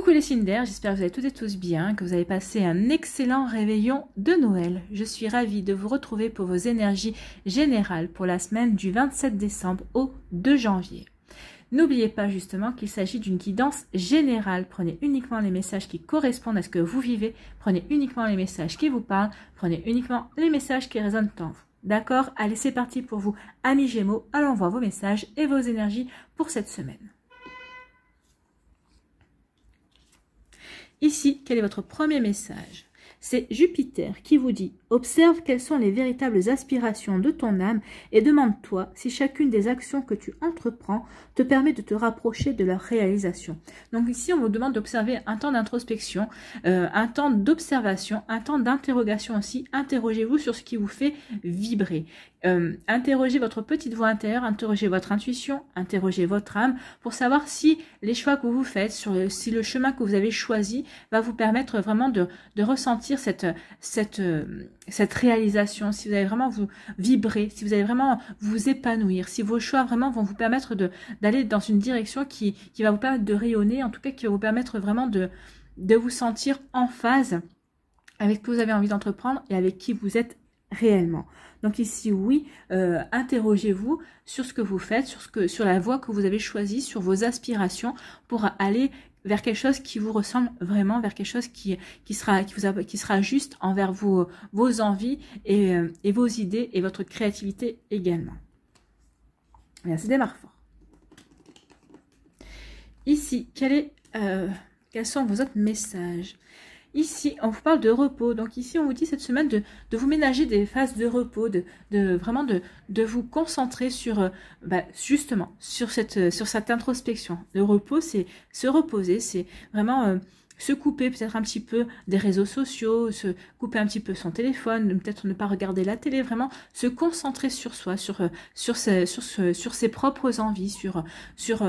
Coucou les Cinder, j'espère que vous allez toutes et tous bien, que vous avez passé un excellent réveillon de Noël. Je suis ravie de vous retrouver pour vos énergies générales pour la semaine du 27 décembre au 2 janvier. N'oubliez pas justement qu'il s'agit d'une guidance générale. Prenez uniquement les messages qui correspondent à ce que vous vivez, prenez uniquement les messages qui vous parlent, prenez uniquement les messages qui résonnent en vous. D'accord Allez, c'est parti pour vous, amis Gémeaux. Allons voir vos messages et vos énergies pour cette semaine. Ici, quel est votre premier message C'est Jupiter qui vous dit Observe quelles sont les véritables aspirations de ton âme et demande-toi si chacune des actions que tu entreprends te permet de te rapprocher de leur réalisation. Donc ici, on vous demande d'observer un temps d'introspection, euh, un temps d'observation, un temps d'interrogation aussi. Interrogez-vous sur ce qui vous fait vibrer. Euh, interrogez votre petite voix intérieure, interrogez votre intuition, interrogez votre âme pour savoir si les choix que vous faites, sur si le chemin que vous avez choisi va vous permettre vraiment de, ressentir cette euh, cette réalisation, si vous allez vraiment vous vibrer, si vous allez vraiment vous épanouir, si vos choix vraiment vont vous permettre d'aller dans une direction qui, qui va vous permettre de rayonner, en tout cas qui va vous permettre vraiment de, de vous sentir en phase avec ce que vous avez envie d'entreprendre et avec qui vous êtes réellement. Donc ici, oui, euh, interrogez-vous sur ce que vous faites, sur, ce que, sur la voie que vous avez choisie, sur vos aspirations pour aller vers quelque chose qui vous ressemble vraiment, vers quelque chose qui, sera, qui, vous qui sera juste envers vos, vos envies et, euh, vos idées et votre créativité également. merci' c'est démarre fort. Ici, est, euh, quels sont vos autres messages Ici, on vous parle de repos. Donc ici, on vous dit cette semaine de, vous ménager des phases de repos, de, vraiment de, de, vous concentrer sur, euh, bah, justement, sur cette, euh, sur cette introspection. Le repos, c'est se reposer, c'est vraiment euh, se couper peut-être un petit peu des réseaux sociaux, se couper un petit peu son téléphone, peut-être ne pas regarder la télé, vraiment se concentrer sur soi, sur, sur, ses, ses propres envies, sur, sur,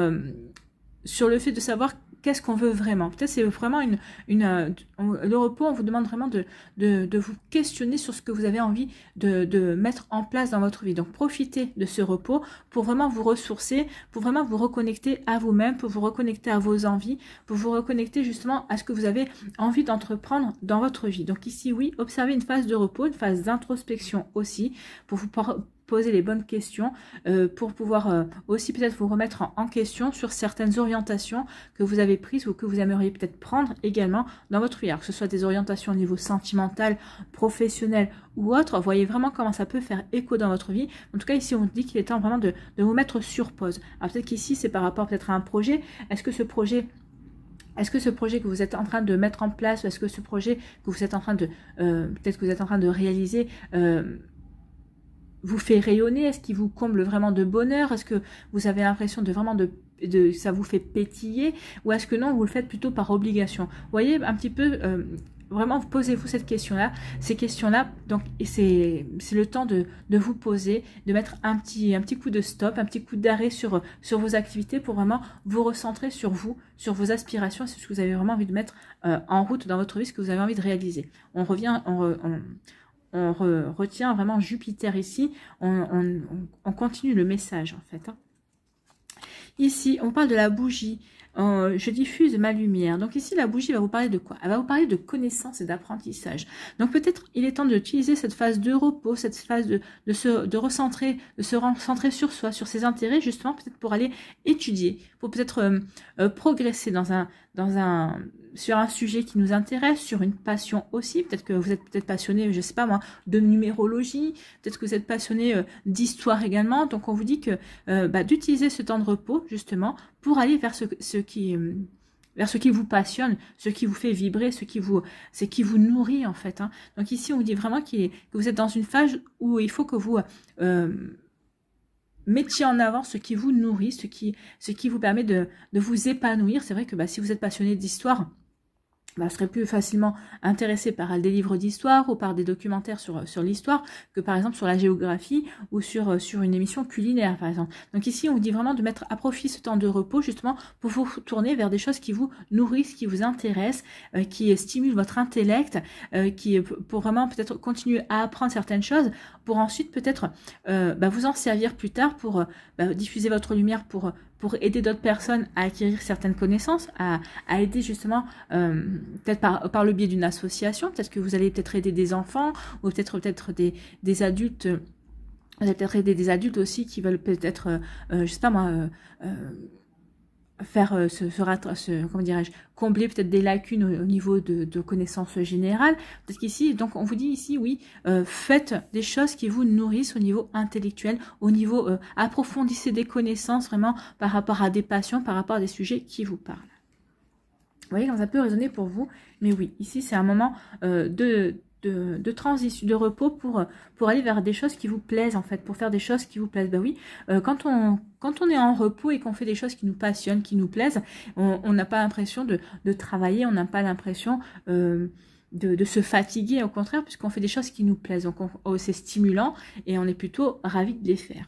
sur le fait de savoir qu'est-ce qu'on veut vraiment. Peut-être c'est vraiment une, une, euh, le repos, on vous demande vraiment de, de, vous questionner sur ce que vous avez envie de, de, mettre en place dans votre vie. Donc profitez de ce repos pour vraiment vous ressourcer, pour vraiment vous reconnecter à vous-même, pour vous reconnecter à vos envies, pour vous reconnecter justement à ce que vous avez envie d'entreprendre dans votre vie. Donc ici, oui, observez une phase de repos, une phase d'introspection aussi, pour vous poser les bonnes questions euh, pour pouvoir euh, aussi peut-être vous remettre en, question sur certaines orientations que vous avez prises ou que vous aimeriez peut-être prendre également dans votre vie. Alors que ce soit des orientations au niveau sentimental, professionnel ou autre, voyez vraiment comment ça peut faire écho dans votre vie. En tout cas, ici, on dit qu'il est temps vraiment de, vous mettre sur pause. Alors peut-être qu'ici, c'est par rapport peut-être à un projet. Est-ce que ce projet... Est-ce que ce projet que vous êtes en train de mettre en place, est-ce que ce projet que vous êtes en train de, euh, peut-être que vous êtes en train de réaliser, vous fait rayonner Est-ce qu'il vous comble vraiment de bonheur Est-ce que vous avez l'impression de vraiment de, ça vous fait pétiller Ou est-ce que non, vous le faites plutôt par obligation voyez un petit peu, euh, vraiment, posez-vous cette question-là. Ces questions-là, donc, c'est le temps de, de, vous poser, de mettre un petit, un petit coup de stop, un petit coup d'arrêt sur, sur vos activités pour vraiment vous recentrer sur vous, sur vos aspirations, sur ce que vous avez vraiment envie de mettre euh, en route dans votre vie, ce que vous avez envie de réaliser. On revient, on on retient vraiment Jupiter ici, on, continue le message en fait. Hein. Ici, on parle de la bougie. Euh, je diffuse ma lumière. Donc ici, la bougie va vous parler de quoi Elle va vous parler de connaissances et d'apprentissage. Donc peut-être il est temps d'utiliser cette phase de repos, cette phase de, de se de recentrer, de se recentrer sur soi, sur ses intérêts, justement peut-être pour aller étudier, pour peut-être euh, euh, progresser dans un dans un sur un sujet qui nous intéresse, sur une passion aussi. Peut-être que vous êtes peut-être passionné, je sais pas moi, de numérologie. Peut-être que vous êtes passionné euh, d'histoire également. Donc on vous dit que euh, bah, d'utiliser ce temps de repos justement pour aller vers ce, qui euh, vers ce qui vous passionne, ce qui vous fait vibrer, ce qui vous, qui vous nourrit en fait. Hein. Donc ici, on vous dit vraiment que vous êtes dans une phase où il faut que vous mettiez en avant ce qui vous nourrit, ce qui, ce qui vous permet de, vous épanouir. C'est vrai que bah, si vous êtes passionné d'histoire, bah, serait plus facilement intéressé par des livres d'histoire ou par des documentaires sur, sur l'histoire que par exemple sur la géographie ou sur, euh, sur une émission culinaire par exemple. Donc ici on vous dit vraiment de mettre à profit ce temps de repos justement pour vous tourner vers des choses qui vous nourrissent, qui vous intéressent, euh, qui euh, stimulent votre intellect, qui pour vraiment peut-être continuer à apprendre certaines choses pour ensuite peut-être bah, vous en servir plus tard pour bah, diffuser votre lumière pour pour aider d'autres personnes à acquérir certaines connaissances, à, aider justement euh, peut-être par, par le biais d'une association, peut-être que vous allez peut-être aider des enfants ou peut-être peut-être des, adultes. Euh, vous allez peut-être aider des adultes aussi qui veulent peut-être, euh, justement faire euh, se, se, comment dirais-je combler peut-être des lacunes au, niveau de, de, connaissances générales peut qu'ici donc on vous dit ici oui euh, faites des choses qui vous nourrissent au niveau intellectuel au niveau euh, approfondissez des connaissances vraiment par rapport à des passions par rapport à des sujets qui vous parlent vous voyez comme ça peut résonner pour vous mais oui ici c'est un moment de de, transition, de repos pour, pour aller vers des choses qui vous plaisent en fait, pour faire des choses qui vous plaisent. Ben oui, euh, quand, on, quand on est en repos et qu'on fait des choses qui nous passionnent, qui nous plaisent, on n'a pas l'impression de, travailler, on n'a pas l'impression euh, de, de, se fatiguer, au contraire, puisqu'on fait des choses qui nous plaisent. Donc oh, c'est stimulant et on est plutôt ravi de les faire.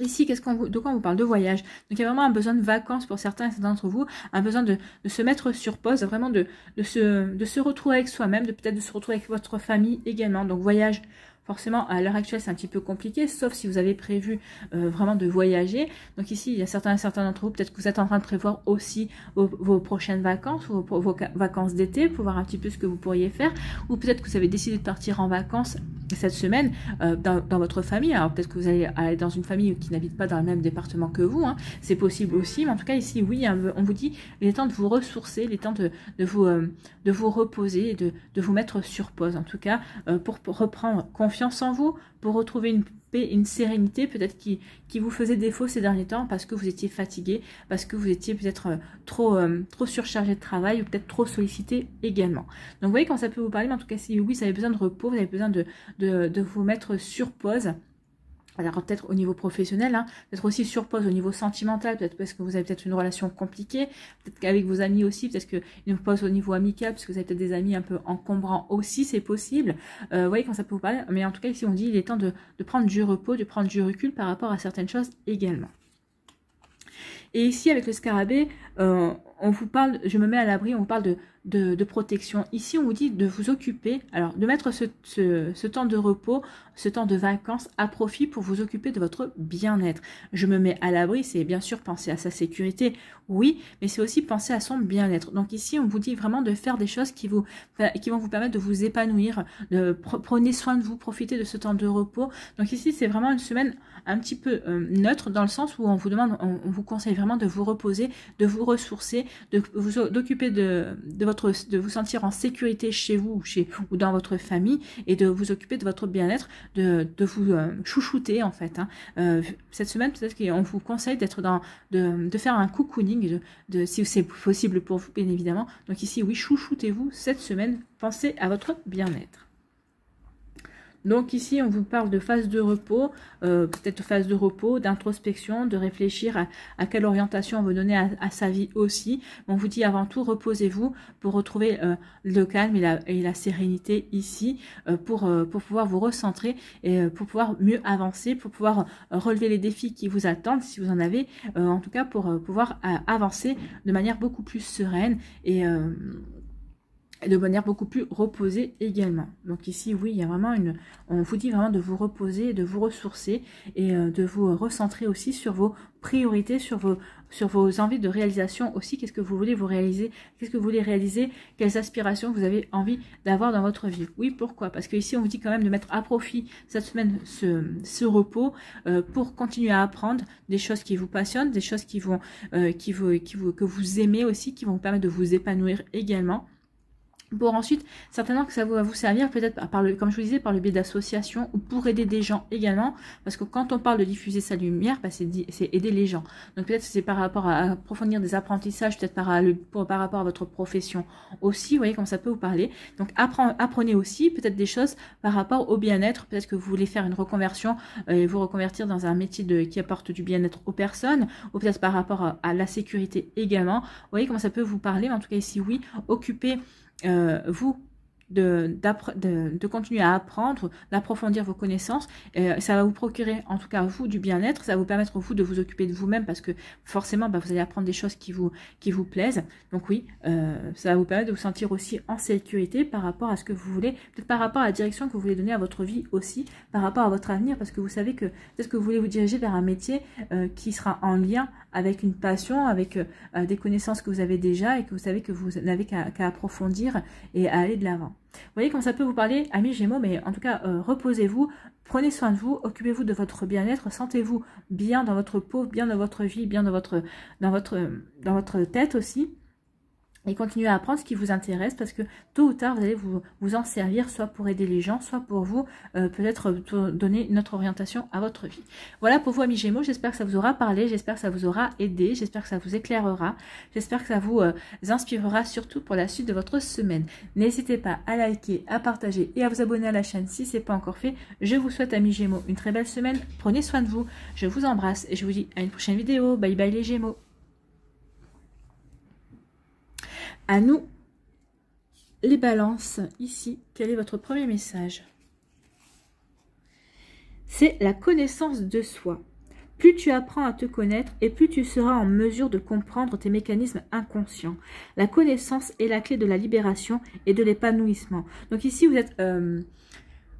Ici, qu'est-ce qu'on, de quoi on vous parle De voyage. Donc il y a vraiment un besoin de vacances pour certains certains d'entre vous, un besoin de, de, se mettre sur pause, vraiment de, de, se, de se retrouver avec soi-même, de peut-être de se retrouver avec votre famille également. Donc voyage, Forcément, à l'heure actuelle, c'est un petit peu compliqué, sauf si vous avez prévu euh, vraiment de voyager. Donc ici, il y a certains, certains d'entre vous, peut-être que vous êtes en train de prévoir aussi vos, prochaines vacances, ou vos, vacances d'été, pour voir un petit peu ce que vous pourriez faire. Ou peut-être que vous avez décidé de partir en vacances cette semaine euh, dans, votre famille. Alors peut-être que vous allez aller dans une famille qui n'habite pas dans le même département que vous. Hein. C'est possible aussi. Mais en tout cas, ici, oui, hein, on vous dit, il est temps de vous ressourcer, il est temps de, vous, euh, de vous reposer, de, de vous mettre sur pause, en tout cas, pour reprendre confiance en vous, pour retrouver une paix, une sérénité peut-être qui, vous faisait défaut ces derniers temps parce que vous étiez fatigué, parce que vous étiez peut-être euh, trop, euh, trop surchargé de travail ou peut-être trop sollicité également. Donc vous voyez quand ça peut vous parler, mais en tout cas si oui, vous avez besoin de repos, vous avez besoin de vous mettre sur pause alors peut-être au niveau professionnel, hein, peut-être aussi sur pause au niveau sentimental, peut-être parce que vous avez peut-être une relation compliquée, peut-être qu'avec vos amis aussi, peut-être qu'une pause au niveau amical, parce que vous avez peut-être des amis un peu encombrants aussi, c'est possible. Euh, vous voyez quand ça peut vous parler, mais en tout cas ici on dit il est temps de prendre du repos, de prendre du recul par rapport à certaines choses également. Et ici, avec le scarabée, euh, on vous parle, je me mets à l'abri, on vous parle de, de, protection. Ici, on vous dit de vous occuper, alors de mettre ce, temps de repos, ce temps de vacances à profit pour vous occuper de votre bien-être. Je me mets à l'abri, c'est bien sûr penser à sa sécurité, oui, mais c'est aussi penser à son bien-être. Donc ici, on vous dit vraiment de faire des choses qui, vous, qui vont vous permettre de vous épanouir, de prenez soin de vous, profitez de ce temps de repos. Donc ici, c'est vraiment une semaine un petit peu euh, neutre dans le sens où on vous demande, on, on vous conseille vraiment de vous reposer, de vous ressourcer, de vous d'occuper de, de, votre de vous sentir en sécurité chez vous ou chez ou dans votre famille et de vous occuper de votre bien-être, de, vous euh, chouchouter en fait. Hein. Euh, cette semaine, peut-être qu'on vous conseille d'être dans de, faire un cocooning, de si c'est possible pour vous, bien évidemment. Donc ici, oui, chouchoutez-vous cette semaine. Pensez à votre bien-être. Donc ici, on vous parle de phase de repos, euh, peut-être phase de repos, d'introspection, de réfléchir à, quelle orientation on veut donner à, sa vie aussi. On vous dit avant tout, reposez-vous pour retrouver euh, le calme et la, sérénité ici, euh, pour, pour pouvoir vous recentrer et pour pouvoir mieux avancer, pour pouvoir relever les défis qui vous attendent, si vous en avez, en tout cas pour pouvoir avancer de manière beaucoup plus sereine et de manière beaucoup plus reposée également. Donc ici, oui, il y a vraiment une... On vous dit vraiment de vous reposer, de vous ressourcer et euh, de vous recentrer aussi sur vos priorités, sur vos, sur vos envies de réalisation aussi. Qu'est-ce que vous voulez vous réaliser Qu'est-ce que vous voulez réaliser Quelles aspirations vous avez envie d'avoir dans votre vie Oui, pourquoi Parce que ici, on vous dit quand même de mettre à profit cette semaine ce, ce repos euh, pour continuer à apprendre des choses qui vous passionnent, des choses qui vont, euh, qui vous, qui vous, que vous aimez aussi, qui vont vous permettre de vous épanouir également pour ensuite, certainement que ça va vous servir peut-être, par le, comme je vous disais, par le biais d'associations ou pour aider des gens également, parce que quand on parle de diffuser sa lumière, bah, c'est aider les gens. Donc peut-être c'est par rapport à approfondir des apprentissages, peut-être par, par rapport à votre profession aussi, vous voyez comment ça peut vous parler. Donc apprenez, aussi peut-être des choses par rapport au bien-être, peut-être que vous voulez faire une reconversion euh, et vous reconvertir dans un métier de, qui apporte du bien-être aux personnes, ou peut-être par rapport à, la sécurité également. Vous voyez comment ça peut vous parler, mais en tout cas ici oui, occuper euh, vous de, de, de, continuer à apprendre, d'approfondir vos connaissances. Euh, ça va vous procurer, en tout cas vous, du bien-être. Ça va vous permettre vous de vous occuper de vous-même parce que forcément, bah, vous allez apprendre des choses qui vous, qui vous plaisent. Donc oui, euh, ça va vous permettre de vous sentir aussi en sécurité par rapport à ce que vous voulez, peut-être par rapport à la direction que vous voulez donner à votre vie aussi, par rapport à votre avenir, parce que vous savez que peut-être que vous voulez vous diriger vers un métier euh, qui sera en lien avec une passion, avec des connaissances que vous avez déjà et que vous savez que vous n'avez qu'à approfondir et à aller de l'avant. Vous voyez comment ça peut vous parler, amis Gémeaux, mais en tout cas, euh, reposez-vous, prenez soin de vous, occupez-vous de votre bien-être, sentez-vous bien dans votre peau, bien dans votre vie, bien dans votre, dans votre tête aussi et continuez à apprendre ce qui vous intéresse parce que tôt ou tard, vous allez vous, vous en servir soit pour aider les gens, soit pour vous euh, peut-être donner une autre orientation à votre vie. Voilà pour vous amis Gémeaux, j'espère que ça vous aura parlé, j'espère que ça vous aura aidé, j'espère que ça vous éclairera, j'espère que ça vous euh, inspirera surtout pour la suite de votre semaine. N'hésitez pas à liker, à partager et à vous abonner à la chaîne si ce n'est pas encore fait. Je vous souhaite amis Gémeaux une très belle semaine, prenez soin de vous, je vous embrasse et je vous dis à une prochaine vidéo. Bye bye les Gémeaux À nous, les balances, ici, quel est votre premier message C'est la connaissance de soi. Plus tu apprends à te connaître et plus tu seras en mesure de comprendre tes mécanismes inconscients. La connaissance est la clé de la libération et de l'épanouissement. Donc ici, vous êtes, euh,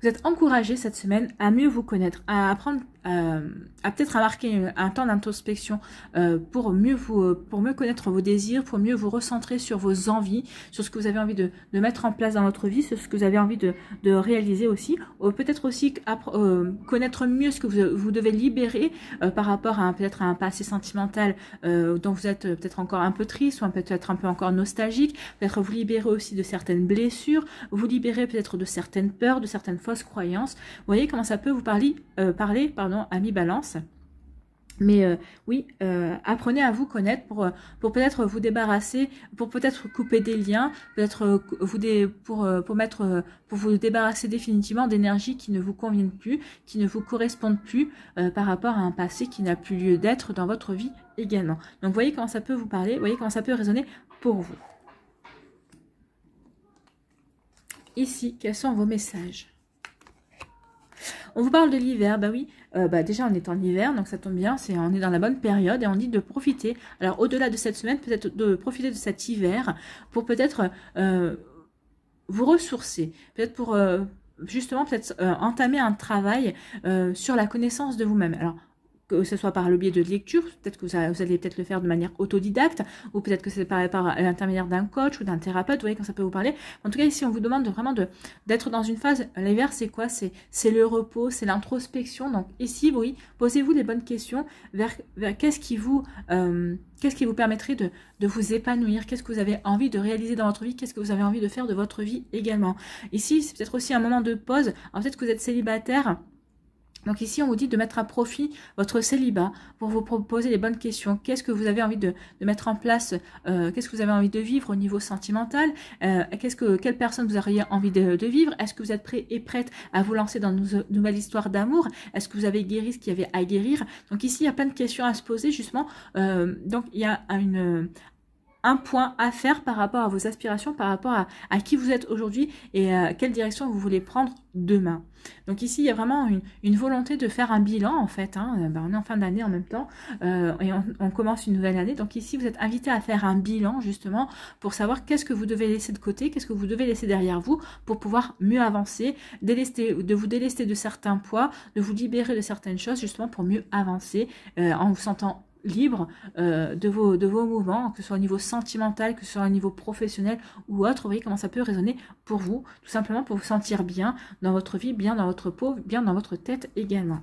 vous êtes encouragé cette semaine à mieux vous connaître, à apprendre à euh, peut-être marquer un temps d'introspection euh, pour mieux vous, euh, pour mieux connaître vos désirs, pour mieux vous recentrer sur vos envies, sur ce que vous avez envie de, mettre en place dans votre vie, sur ce que vous avez envie de, réaliser aussi, peut-être aussi connaître mieux ce que vous, vous devez libérer par rapport à peut-être un passé sentimental dont vous êtes peut-être encore un peu triste ou peut-être un peu encore nostalgique, peut-être vous libérer aussi de certaines blessures, vous libérer peut-être de certaines peurs, de certaines fausses croyances. Vous voyez comment ça peut vous parler, parler pardon, à mi balance. Mais euh, oui, euh, apprenez à vous connaître pour, pour peut-être vous débarrasser, pour peut-être couper des liens, peut-être euh, vous dé, pour, pour, mettre, pour vous débarrasser définitivement d'énergies qui ne vous conviennent plus, qui ne vous correspondent plus par rapport à un passé qui n'a plus lieu d'être dans votre vie également. Donc voyez comment ça peut vous parler, voyez comment ça peut résonner pour vous. Ici, quels sont vos messages on vous parle de l'hiver, bah oui, euh, bah déjà on est en hiver, donc ça tombe bien, on est dans la bonne période et on dit de profiter. Alors au-delà de cette semaine, peut-être de profiter de cet hiver pour peut-être euh, vous ressourcer, peut-être pour euh, justement peut-être entamer un travail sur la connaissance de vous-même que ce soit par le biais de lecture, peut-être que vous allez peut-être le faire de manière autodidacte, ou peut-être que c'est par, l'intermédiaire d'un coach ou d'un thérapeute, vous voyez quand ça peut vous parler. En tout cas, ici, on vous demande de, vraiment d'être dans une phase, l'hiver, c'est quoi C'est le repos, c'est l'introspection. Donc ici, oui, posez-vous les bonnes questions vers, qu'est-ce qui vous... Euh, qu'est-ce qui vous permettrait de, de vous épanouir Qu'est-ce que vous avez envie de réaliser dans votre vie Qu'est-ce que vous avez envie de faire de votre vie également Ici, c'est peut-être aussi un moment de pause. peut-être que vous êtes célibataire, donc ici, on vous dit de mettre à profit votre célibat pour vous proposer les bonnes questions. Qu'est-ce que vous avez envie de, mettre en place euh, Qu'est-ce que vous avez envie de vivre au niveau sentimental euh, quest que Quelle personne vous auriez envie de, vivre Est-ce que vous êtes prêt et prête à vous lancer dans une nouvelle histoire d'amour Est-ce que vous avez guéri ce qu'il y avait à guérir Donc ici, il y a plein de questions à se poser justement. Euh, donc il y a une, un point à faire par rapport à vos aspirations, par rapport à, qui vous êtes aujourd'hui et euh, quelle direction vous voulez prendre demain. Donc ici, il y a vraiment une, volonté de faire un bilan en fait. Hein. Euh, ben, on est en fin d'année en même temps euh, et on, commence une nouvelle année. Donc ici, vous êtes invité à faire un bilan justement pour savoir qu'est-ce que vous devez laisser de côté, qu'est-ce que vous devez laisser derrière vous pour pouvoir mieux avancer, délester, de vous délester de certains poids, de vous libérer de certaines choses justement pour mieux avancer en vous sentant libre euh, de, vos, de vos mouvements, que ce soit au niveau sentimental, que ce soit au niveau professionnel ou autre. Vous voyez comment ça peut résonner pour vous, tout simplement pour vous sentir bien dans votre vie, bien dans votre peau, bien dans votre tête également.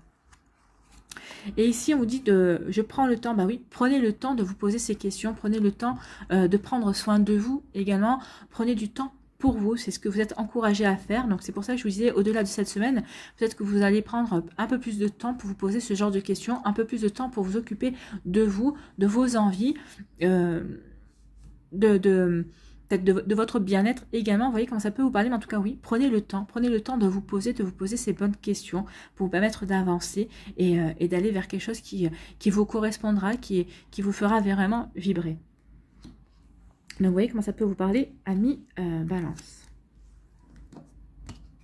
Et ici, on vous dit de, je prends le temps, bah oui, prenez le temps de vous poser ces questions, prenez le temps euh, de prendre soin de vous également, prenez du temps pour vous, c'est ce que vous êtes encouragé à faire. Donc c'est pour ça que je vous disais, au-delà de cette semaine, peut-être que vous allez prendre un peu plus de temps pour vous poser ce genre de questions, un peu plus de temps pour vous occuper de vous, de vos envies, euh, de, votre bien-être également. Vous voyez comment ça peut vous parler, mais en tout cas, oui, prenez le temps. Prenez le temps de vous poser, de vous poser ces bonnes questions pour vous permettre d'avancer et, euh, d'aller vers quelque chose qui, euh, qui vous correspondra, qui, qui vous fera vraiment vibrer. Vous voyez comment ça peut vous parler, ami balance. Euh,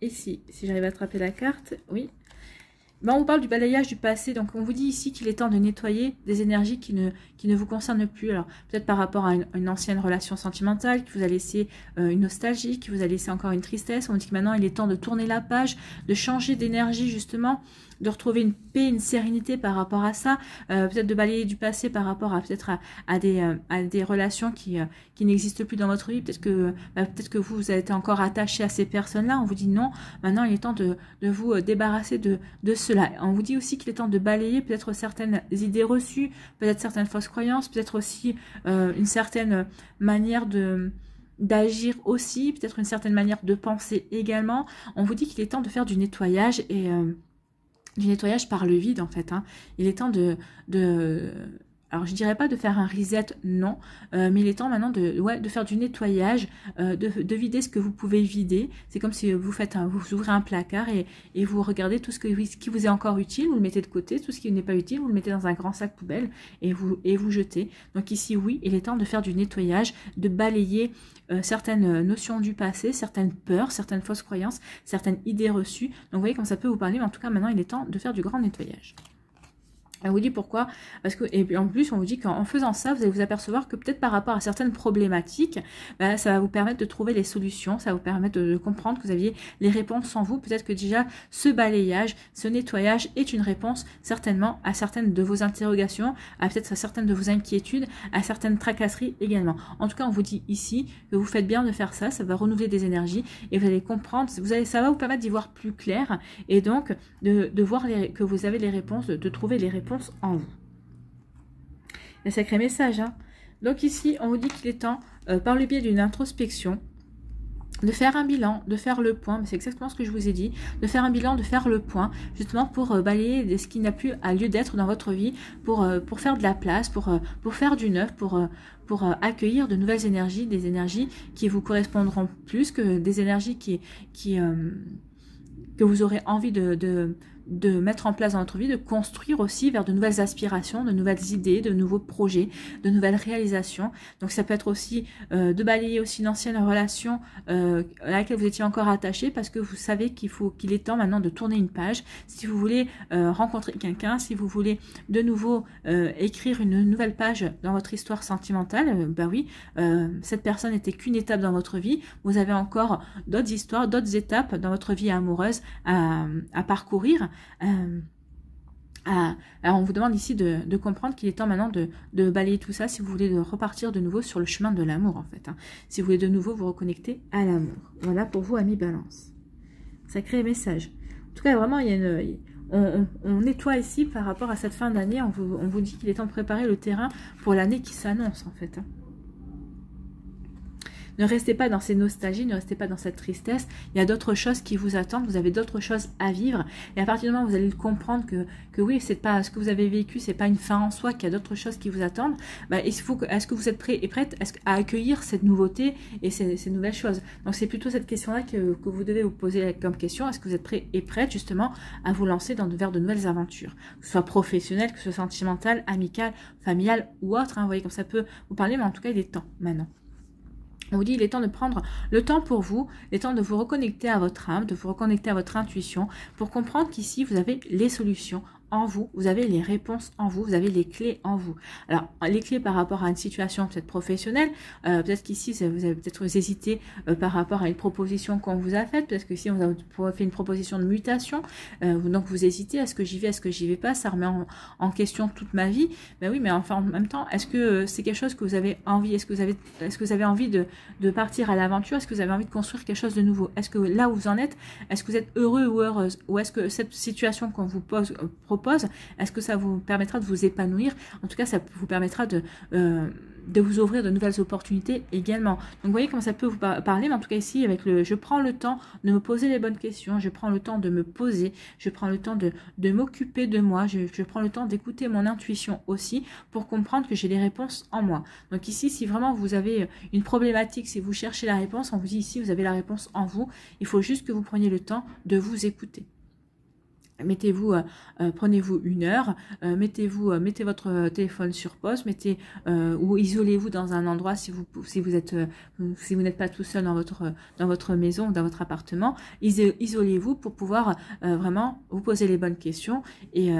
Ici, si j'arrive à attraper la carte, oui, bah, on parle du balayage du passé, donc on vous dit ici qu'il est temps de nettoyer des énergies qui ne, vous concernent plus. Alors peut-être par rapport à une, ancienne relation sentimentale qui vous a laissé euh, une nostalgie, qui vous a laissé encore une tristesse. On dit que maintenant il est temps de tourner la page, de changer d'énergie justement, de retrouver une paix, une sérénité par rapport à ça. Euh, peut-être de balayer du passé par rapport à peut-être à, euh, des, relations qui, n'existent plus dans votre vie. Peut-être que, bah, peut-être que vous, vous êtes encore attaché à ces personnes-là. On vous dit non, maintenant il est temps de, vous débarrasser de, de ce on vous dit aussi qu'il est temps de balayer peut-être certaines idées reçues, peut-être certaines fausses croyances, peut-être aussi euh, une certaine manière de d'agir aussi, peut-être une certaine manière de penser également. On vous dit qu'il est temps de faire du nettoyage et euh, du nettoyage par le vide en fait. Hein. Il est temps de, de alors je dirais pas de faire un reset, non, euh, mais il est temps maintenant de, faire du nettoyage, euh, de, vider ce que vous pouvez vider. C'est comme si vous faites un, vous ouvrez un placard et, vous regardez tout ce, qui vous est encore utile, vous le mettez de côté, tout ce qui n'est pas utile, vous le mettez dans un grand sac poubelle et vous, et vous jetez. Donc ici oui, il est temps de faire du nettoyage, de balayer euh, certaines notions du passé, certaines peurs, certaines fausses croyances, certaines idées reçues. Donc vous voyez comme ça peut vous parler, mais en tout cas maintenant il est temps de faire du grand nettoyage. Elle vous dit pourquoi Parce que, et en plus, on vous dit qu'en faisant ça, vous allez vous apercevoir que peut-être par rapport à certaines problématiques, bah, ça va vous permettre de trouver les solutions, ça va vous permettre de, comprendre que vous aviez les réponses sans vous. Peut-être que déjà ce balayage, ce nettoyage est une réponse certainement à certaines de vos interrogations, à peut-être à certaines de vos inquiétudes, à certaines tracasseries également. En tout cas, on vous dit ici que vous faites bien de faire ça, ça va renouveler des énergies et vous allez comprendre, vous allez, ça va vous permettre d'y voir plus clair et donc de, voir les, que vous avez les réponses, de trouver les réponses en vous. Un sacré message, hein Donc ici, on vous dit qu'il est temps, euh, par le biais d'une introspection, de faire un bilan, de faire le point, mais c'est exactement ce que je vous ai dit, de faire un bilan, de faire le point, justement pour euh, balayer ce qui n'a plus à lieu d'être dans votre vie, pour, euh, pour faire de la place, pour, pour faire du neuf, pour, pour accueillir de nouvelles énergies, des énergies qui vous correspondront plus que des énergies qui, que vous aurez envie de, de mettre en place dans notre vie, de construire aussi vers de nouvelles aspirations, de nouvelles idées, de nouveaux projets, de nouvelles réalisations. Donc ça peut être aussi euh, de balayer aussi l'ancienne relation euh, à laquelle vous étiez encore attaché parce que vous savez qu'il faut qu'il est temps maintenant de tourner une page. Si vous voulez euh, rencontrer quelqu'un, si vous voulez de nouveau écrire une nouvelle page dans votre histoire sentimentale, bah oui, cette personne n'était qu'une étape dans votre vie. Vous avez encore d'autres histoires, d'autres étapes dans votre vie amoureuse à, à parcourir alors euh, euh, euh, on vous demande ici de, comprendre qu'il est temps maintenant de, balayer tout ça si vous voulez repartir de nouveau sur le chemin de l'amour en fait. Hein. si vous voulez de nouveau vous reconnecter à l'amour. Voilà pour vous, amis balance. Sacré message. En tout cas, vraiment, il y a une, on, nettoie ici par rapport à cette fin d'année. On vous, dit qu'il est temps de préparer le terrain pour l'année qui s'annonce en fait. Hein. Ne restez pas dans ces nostalgies, ne restez pas dans cette tristesse. Il y a d'autres choses qui vous attendent, vous avez d'autres choses à vivre. Et à partir du moment où vous allez comprendre que, que oui, c'est pas ce que vous avez vécu, c'est pas une fin en soi, qu'il y a d'autres choses qui vous attendent, bah, est-ce que vous êtes prêt et prête à accueillir cette nouveauté et ces, nouvelles choses Donc c'est plutôt cette question-là que, vous devez vous poser comme question. Est-ce que vous êtes prêt et prête justement à vous lancer dans, vers de nouvelles aventures Que ce soit professionnel, que ce soit sentimental, amical, familial ou autre. Hein, vous voyez, comme ça peut vous parler, mais en tout cas, il est temps maintenant. On vous dit, il est temps de prendre le temps pour vous, il est temps de vous reconnecter à votre âme, de vous reconnecter à votre intuition, pour comprendre qu'ici, vous avez les solutions en vous, vous avez les réponses en vous, vous avez les clés en vous. Alors, les clés par rapport à une situation peut-être professionnelle, euh, peut-être qu'ici, vous avez peut-être hésité euh, par rapport à une proposition qu'on vous a faite, peut-être que si on vous a fait une proposition de mutation, euh, donc vous hésitez, est-ce que j'y vais, est-ce que j'y vais pas, ça remet en, question toute ma vie. Ben oui, mais enfin, en même temps, est-ce que c'est quelque chose que vous avez envie, est-ce que vous avez, est-ce que vous avez envie de, de partir à l'aventure, est-ce que vous avez envie de construire quelque chose de nouveau, est-ce que là où vous en êtes, est-ce que vous êtes heureux ou heureuse, ou est-ce que cette situation qu'on vous pose, est-ce que ça vous permettra de vous épanouir En tout cas, ça vous permettra de, euh, de vous ouvrir de nouvelles opportunités également. Donc, vous voyez comment ça peut vous parler, mais en tout cas ici, avec le « je prends le temps de me poser les bonnes questions, je prends le temps de me poser, je prends le temps de, m'occuper de moi, je, prends le temps d'écouter mon intuition aussi pour comprendre que j'ai des réponses en moi. » Donc ici, si vraiment vous avez euh, une problématique, si vous cherchez la réponse, on vous dit ici, vous avez la réponse en vous. Il faut juste que vous preniez le temps de vous écouter mettez-vous, euh, euh, prenez-vous une heure, euh, mettez-vous, mettez votre téléphone sur pause mettez ou isolez-vous dans un endroit si vous si vous êtes si vous n'êtes pas tout seul dans votre dans votre maison ou dans votre appartement, isolez-vous pour pouvoir vraiment vous poser les bonnes questions et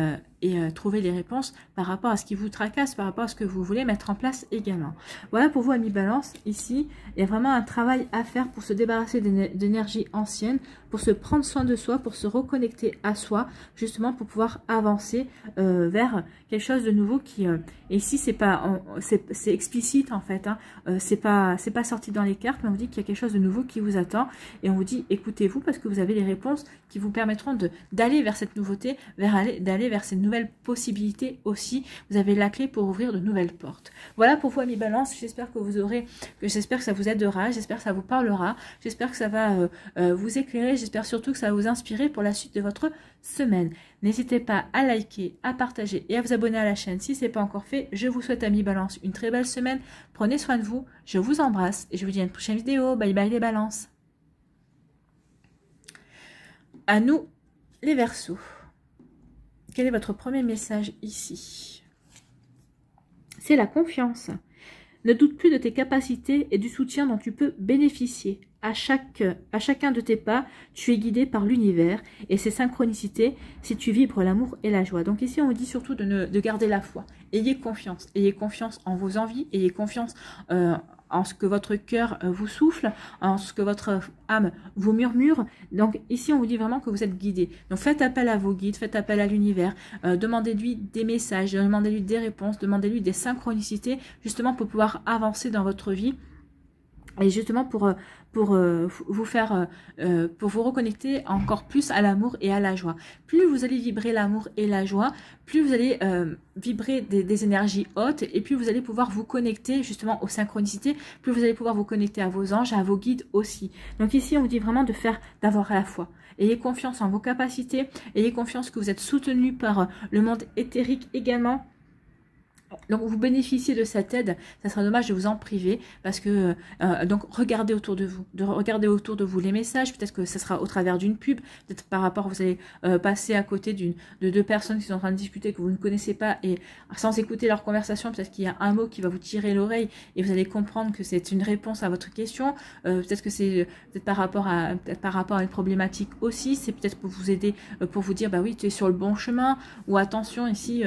et euh, trouver les réponses par rapport à ce qui vous tracasse, par rapport à ce que vous voulez mettre en place également. Voilà pour vous, ami balance. Ici, il y a vraiment un travail à faire pour se débarrasser d'énergie ancienne, pour se prendre soin de soi, pour se reconnecter à soi, justement pour pouvoir avancer euh, vers quelque chose de nouveau qui... Euh, ici, c'est pas c'est explicite en fait, hein. c'est pas, pas sorti dans les cartes, mais on vous dit qu'il y a quelque chose de nouveau qui vous attend et on vous dit écoutez-vous parce que vous avez les réponses qui vous permettront d'aller vers cette nouveauté, vers d'aller vers cette nouvelle possibilités aussi. Vous avez la clé pour ouvrir de nouvelles portes. Voilà pour vous, amis balance. J'espère que vous aurez, que j'espère que ça vous aidera, j'espère que ça vous parlera, j'espère que ça va euh, euh, vous éclairer, j'espère surtout que ça va vous inspirer pour la suite de votre semaine. N'hésitez pas à liker, à partager et à vous abonner à la chaîne si ce n'est pas encore fait. Je vous souhaite, à mi balance, une très belle semaine. Prenez soin de vous. Je vous embrasse et je vous dis à une prochaine vidéo. Bye bye les balances. À nous les versos. Quel est votre premier message ici C'est la confiance. Ne doute plus de tes capacités et du soutien dont tu peux bénéficier. À, chaque, à chacun de tes pas, tu es guidé par l'univers et ses synchronicités si tu vibres l'amour et la joie. Donc ici, on dit surtout de, garder la foi. Ayez confiance. Ayez confiance en vos envies, ayez confiance en euh, en ce que votre cœur euh, vous souffle, en ce que votre âme vous murmure. Donc ici, on vous dit vraiment que vous êtes guidé. Donc faites appel à vos guides, faites appel à l'univers, euh, demandez-lui des messages, demandez-lui des réponses, demandez-lui des synchronicités, justement pour pouvoir avancer dans votre vie et justement pour, euh, pour euh, vous faire euh, pour vous reconnecter encore plus à l'amour et à la joie. Plus vous allez vibrer l'amour et la joie, plus vous allez vibrer des, énergies hautes et plus vous allez pouvoir vous connecter justement aux synchronicités, plus vous allez pouvoir vous connecter à vos anges, à vos guides aussi. Donc ici on vous dit vraiment de faire d'avoir la foi. Ayez confiance en vos capacités, ayez confiance que vous êtes soutenu par le monde éthérique également donc vous bénéficiez de cette aide, ça serait dommage de vous en priver parce que euh, donc regardez autour de vous, de regarder autour de vous les messages, peut-être que ça sera au travers d'une pub, peut-être par rapport vous allez euh, passer à côté d'une de deux personnes qui sont en train de discuter que vous ne connaissez pas et sans écouter leur conversation, peut-être qu'il y a un mot qui va vous tirer l'oreille et vous allez comprendre que c'est une réponse à votre question, euh, peut-être que c'est peut-être par rapport à peut-être par rapport à une problématique aussi, c'est peut-être pour vous aider pour vous dire bah oui, tu es sur le bon chemin ou attention ici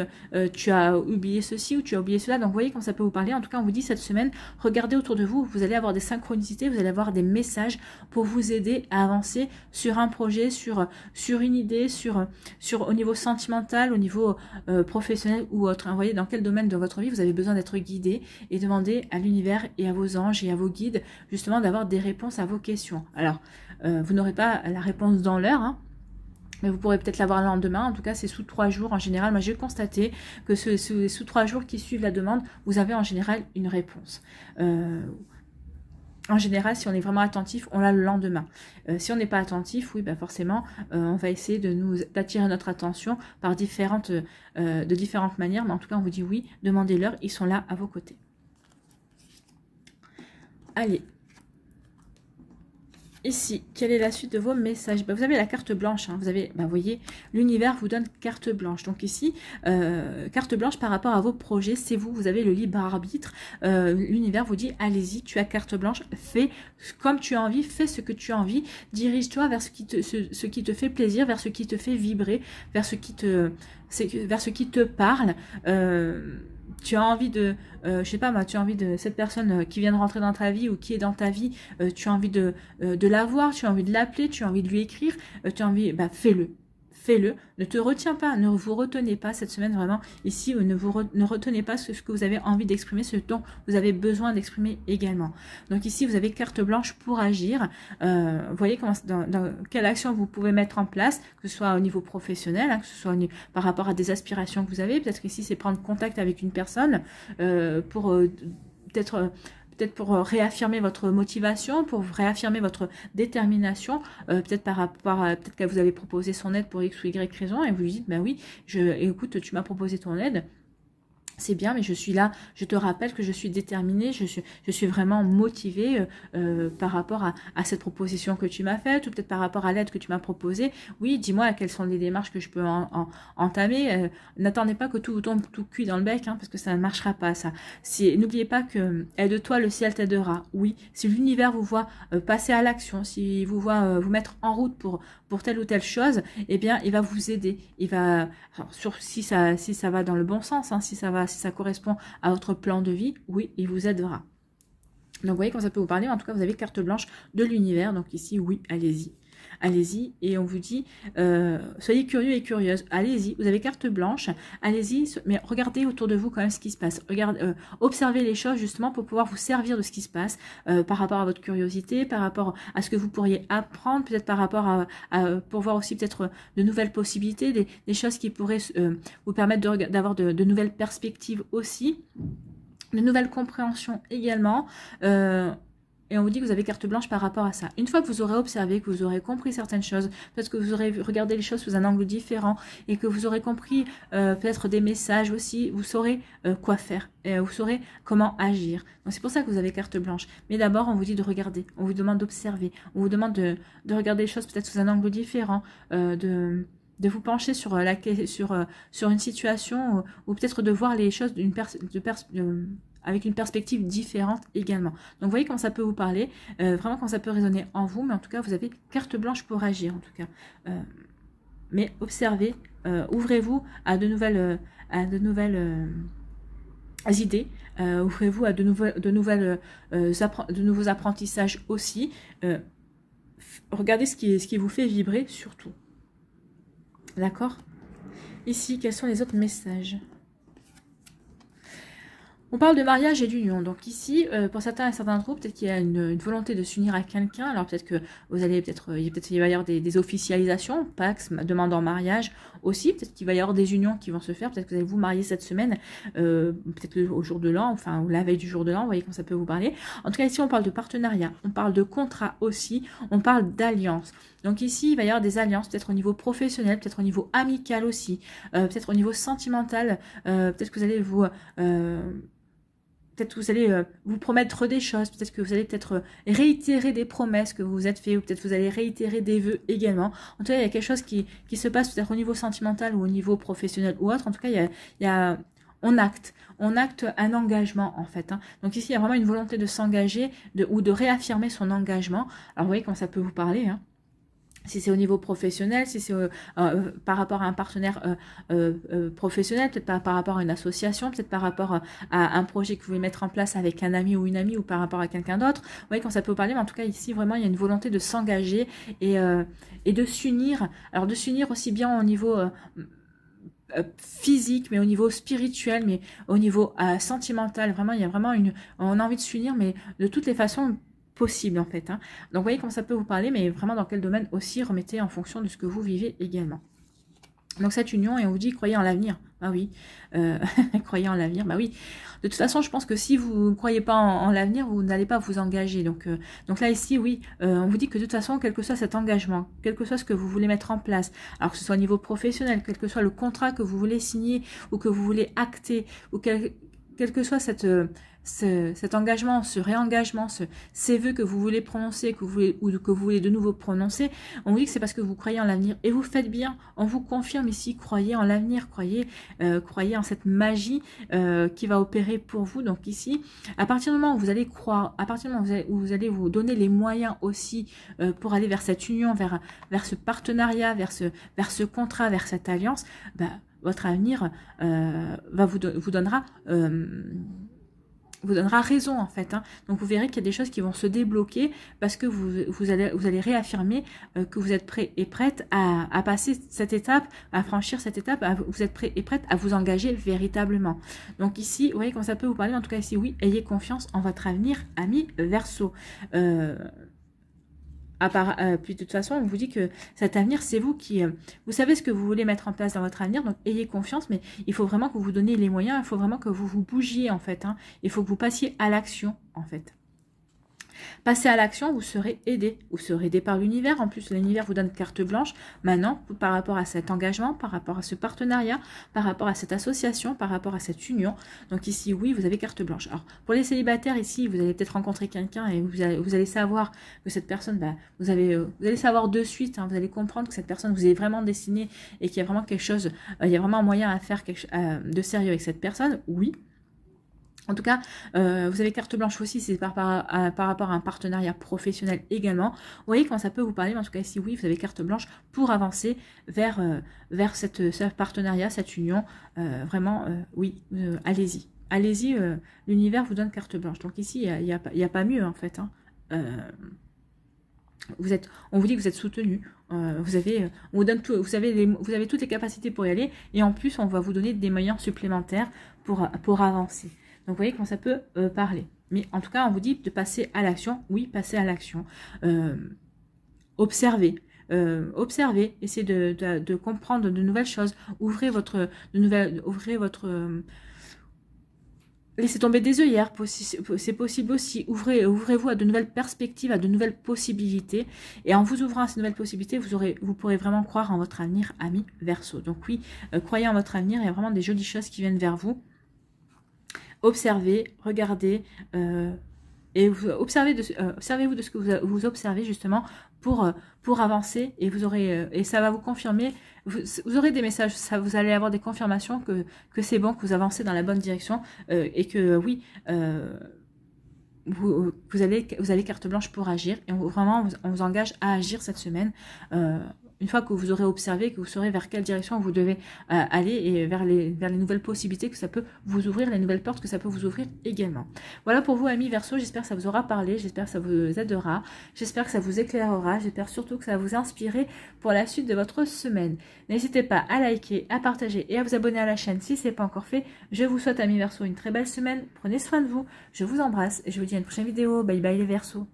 tu as oublié ceci ou tu as oublié cela. Donc voyez comment ça peut vous parler. En tout cas, on vous dit cette semaine, regardez autour de vous, vous allez avoir des synchronicités, vous allez avoir des messages pour vous aider à avancer sur un projet, sur, sur une idée, sur, sur au niveau sentimental, au niveau euh, professionnel ou autre. Vous hein, voyez dans quel domaine de votre vie vous avez besoin d'être guidé et demandez à l'univers et à vos anges et à vos guides justement d'avoir des réponses à vos questions. Alors, euh, vous n'aurez pas la réponse dans l'heure, hein, mais vous pourrez peut-être l'avoir le lendemain. En tout cas, c'est sous trois jours. En général, moi, j'ai constaté que ce, sous trois jours qui suivent la demande, vous avez en général une réponse. Euh, en général, si on est vraiment attentif, on l'a le lendemain. Euh, si on n'est pas attentif, oui, bah, forcément, euh, on va essayer de nous d'attirer notre attention par différentes, de différentes manières. Mais en tout cas, on vous dit oui, demandez-leur, ils sont là à vos côtés. Allez, Ici, quelle est la suite de vos messages bah, Vous avez la carte blanche. Hein. vous avez, ben, voyez, l'univers vous donne carte blanche. Donc ici, euh, carte blanche par rapport à vos projets, c'est vous. Vous avez le libre arbitre. Euh, l'univers vous dit, allez-y, tu as carte blanche. Fais comme tu as envie. Fais ce que tu as envie. Dirige-toi vers ce qui, te, fait plaisir, vers ce qui te fait vibrer, vers ce qui te, vers ce qui te parle. Euh, tu as envie de, euh, je sais pas, moi, tu as envie de cette personne euh, qui vient de rentrer dans ta vie ou qui est dans ta vie, euh, tu as envie de, de la voir, tu as envie de l'appeler, tu as envie de lui écrire, tu as envie, bah fais-le fais-le. Ne te retiens pas, ne vous retenez pas cette semaine vraiment ici, ne vous ne retenez pas ce que vous avez envie d'exprimer, ce dont vous avez besoin d'exprimer également. Donc ici, vous avez carte blanche pour agir. Euh, voyez dans, quelle action vous pouvez mettre en place, que ce soit au niveau professionnel, hein, que ce soit par rapport à des aspirations que vous avez. Peut-être qu'ici, c'est prendre contact avec une personne euh, pour peut-être peut-être pour euh, réaffirmer votre motivation, pour réaffirmer votre détermination, euh, peut-être par rapport à, peut-être que vous avez proposé son aide pour X ou Y raison, et vous lui dites, ben oui, je, écoute, tu m'as proposé ton aide, c'est bien, mais je suis là, je te rappelle que je suis déterminée, je suis, je suis vraiment motivée euh, euh, par rapport à, cette proposition que tu m'as faite, ou peut-être par rapport à l'aide que tu m'as proposée. Oui, dis-moi quelles sont les démarches que je peux entamer. Euh, n'attendez pas que tout vous tombe tout cuit dans le bec, hein, parce que ça ne marchera pas, ça. Si, N'oubliez pas que aide-toi, le ciel t'aidera. Oui, si l'univers vous voit passer à l'action, si vous voit vous mettre en route pour, pour telle ou telle chose, eh bien, il va vous aider. Il va, sur, si, ça, si ça va dans le bon sens, hein, si ça va si ça correspond à votre plan de vie, oui, il vous aidera. Donc vous voyez comment ça peut vous parler. En tout cas, vous avez carte blanche de l'univers. Donc ici, oui, allez-y allez-y. Et on vous dit, euh, soyez curieux et curieuse, allez-y, vous avez carte blanche, allez-y, mais regardez autour de vous quand même ce qui se passe. Regardez, euh, observez les choses justement pour pouvoir vous servir de ce qui se passe euh, par rapport à votre curiosité, par rapport à ce que vous pourriez apprendre, peut-être par rapport à, pour voir aussi peut-être de nouvelles possibilités, des, choses qui pourraient vous permettre d'avoir de, nouvelles perspectives aussi de nouvelles compréhensions également et on vous dit que vous avez carte blanche par rapport à ça. Une fois que vous aurez observé, que vous aurez compris certaines choses, parce que vous aurez regardé les choses sous un angle différent et que vous aurez compris euh, peut-être des messages aussi, vous saurez euh, quoi faire, et euh, vous saurez comment agir. Donc c'est pour ça que vous avez carte blanche. Mais d'abord, on vous dit de regarder, on vous demande d'observer, on vous demande de, regarder les choses peut-être sous un angle différent, de vous pencher sur une situation ou, peut-être de voir les choses d'une personne avec une perspective différente également. Donc vous voyez comment ça peut vous parler, euh, vraiment comment ça peut résonner en vous, mais en tout cas vous avez carte blanche pour agir en tout cas. Euh, mais observez, euh, ouvrez-vous à de nouvelles, à de nouvelles idées, ouvrez-vous à de, de, nouvelles, de nouveaux apprentissages aussi. regardez ce qui, ce qui vous fait vibrer surtout. D'accord Ici, quels sont les autres messages on parle de mariage et d'union. Donc ici, euh, pour certains et certains d'entre peut-être qu'il y a une, volonté de s'unir à quelqu'un. Alors peut-être que vous allez peut-être, peut-être il va y avoir des, officialisations, pax, demande en mariage aussi. Peut-être qu'il va y avoir des unions qui vont se faire. Peut-être que vous allez vous marier cette semaine, euh, peut-être au jour de l'an, enfin ou la veille du jour de l'an. Vous voyez comment ça peut vous parler. En tout cas ici, on parle de partenariat, on parle de contrat aussi, on parle d'alliance. Donc ici, il va y avoir des alliances, peut-être au niveau professionnel, peut-être au niveau amical aussi, euh, peut-être au niveau sentimental. peut-être que vous allez vous peut-être que vous allez euh, vous promettre des choses, peut-être que vous allez peut-être euh, réitérer des promesses que vous vous êtes faites, ou peut-être vous allez réitérer des vœux également. En tout cas, il y a quelque chose qui, se passe peut-être au niveau sentimental ou au niveau professionnel ou autre. En tout cas, il y a, on acte, on acte un engagement en fait. Hein. Donc ici, il y a vraiment une volonté de s'engager ou de réaffirmer son engagement. Alors vous voyez comment ça peut vous parler. Hein si c'est au niveau professionnel, si c'est euh, euh, par rapport à un partenaire euh, professionnel, peut-être par, rapport à une association, peut-être par rapport à, un projet que vous voulez mettre en place avec un ami ou une amie ou par rapport à quelqu'un d'autre. Vous voyez, quand ça peut parler, mais en tout cas ici, vraiment, il y a une volonté de s'engager et, de s'unir. Alors de s'unir aussi bien au niveau physique, mais au niveau spirituel, mais au niveau sentimental. Vraiment, il y a vraiment une, on a envie de s'unir, mais de toutes les façons, possible en fait. Hein. Donc vous voyez comment ça peut vous parler, mais vraiment dans quel domaine aussi, remettez en fonction de ce que vous vivez également. Donc cette union, et on vous dit croyez en l'avenir. Bah oui, euh, croyez en l'avenir, bah oui. De toute façon, je pense que si vous ne croyez pas en, l'avenir, vous n'allez pas vous engager. Donc, euh, donc là ici, oui, euh, on vous dit que de toute façon, quel que soit cet engagement, quel que soit ce que vous voulez mettre en place, alors que ce soit au niveau professionnel, quel que soit le contrat que vous voulez signer ou que vous voulez acter, ou quel, que soit cette ce, cet engagement, ce réengagement, ce, ces voeux que vous voulez prononcer que vous voulez, ou que vous voulez de nouveau prononcer, on vous dit que c'est parce que vous croyez en l'avenir. Et vous faites bien, on vous confirme ici, croyez en l'avenir, croyez, euh, croyez en cette magie euh, qui va opérer pour vous. Donc ici, à partir du moment où vous allez croire, à partir du moment où vous allez vous, donner les moyens aussi euh, pour aller vers cette union, vers, vers ce partenariat, vers ce, vers ce contrat, vers cette alliance, bah, votre avenir va vous, vous donnera vous donnera raison en fait. Hein. Donc vous verrez qu'il y a des choses qui vont se débloquer parce que vous, vous, allez, vous allez réaffirmer euh, que vous êtes prêt et prête à, passer cette étape, à franchir cette étape, vous êtes prêt et prête à vous engager véritablement. Donc ici, vous voyez comment ça peut vous parler, en tout cas ici oui, ayez confiance en votre avenir, ami verso. Euh, à part, euh, puis de toute façon, on vous dit que cet avenir, c'est vous qui... Euh, vous savez ce que vous voulez mettre en place dans votre avenir, donc ayez confiance, mais il faut vraiment que vous vous donniez les moyens, il faut vraiment que vous vous bougiez en fait, hein. il faut que vous passiez à l'action en fait. Passez à l'action, vous serez aidé. Vous serez aidé par l'univers. En plus, l'univers vous donne carte blanche. Maintenant, par rapport à cet engagement, par rapport à ce partenariat, par rapport à cette association, par rapport à cette union. Donc ici, oui, vous avez carte blanche. Alors, pour les célibataires, ici, vous allez peut-être rencontrer quelqu'un et vous allez, savoir que cette personne, bah, vous, avez, euh, vous allez savoir de suite, hein, vous allez comprendre que cette personne vous est vraiment destinée et qu'il y a vraiment quelque chose, euh, il y a vraiment un moyen à faire quelque, de sérieux avec cette personne. Oui, en tout cas, euh, vous avez carte blanche aussi, c'est euh, par, rapport à un partenariat professionnel également. Vous voyez comment ça peut vous parler, mais en tout cas, si oui, vous avez carte blanche pour avancer vers, euh, vers cette, ce partenariat, cette union. vraiment, oui, allez-y. Allez-y, l'univers vous donne carte blanche. Donc ici, il n'y a, pas mieux en fait. Hein. Vous êtes, on vous dit que vous êtes soutenu, vous avez, on donne vous vous avez toutes les capacités pour y aller, et en plus on va vous donner des moyens supplémentaires pour, pour avancer. Donc vous voyez comment ça peut euh, parler. Mais en tout cas, on vous dit de passer à l'action. Oui, passer à l'action. observez. Euh, observez, euh, essayez de, comprendre de nouvelles choses, ouvrez votre, de nouvelles, ouvrez votre, laissez tomber des œillères, c'est possible aussi. Ouvrez, ouvrez-vous à de nouvelles perspectives, à de nouvelles possibilités. Et en vous ouvrant à ces nouvelles possibilités, vous, aurez, vous pourrez vraiment croire en votre avenir, ami verso. Donc oui, croyez en votre avenir, il y a vraiment des jolies choses qui viennent vers vous observez, regardez, euh, et vous observez de, euh, vous de ce que vous, observez justement pour, euh, pour avancer et vous aurez et ça va vous confirmer vous, aurez des messages ça vous allez avoir des confirmations que, c'est bon que vous avancez dans la bonne direction et que oui vous, vous, allez vous allez carte blanche pour agir et vraiment on vous, engage à agir cette semaine une fois que vous aurez observé, que vous saurez vers quelle direction vous devez euh, aller et vers les, vers les nouvelles possibilités que ça peut vous ouvrir, les nouvelles portes que ça peut vous ouvrir également. Voilà pour vous, amis verso, j'espère que ça vous aura parlé, j'espère que ça vous aidera, j'espère que ça vous éclairera, j'espère surtout que ça va vous inspirer pour la suite de votre semaine. N'hésitez pas à liker, à partager et à vous abonner à la chaîne si ce n'est pas encore fait. Je vous souhaite, amis verso, une très belle semaine, prenez soin de vous, je vous embrasse et je vous dis à une prochaine vidéo. Bye bye les versos.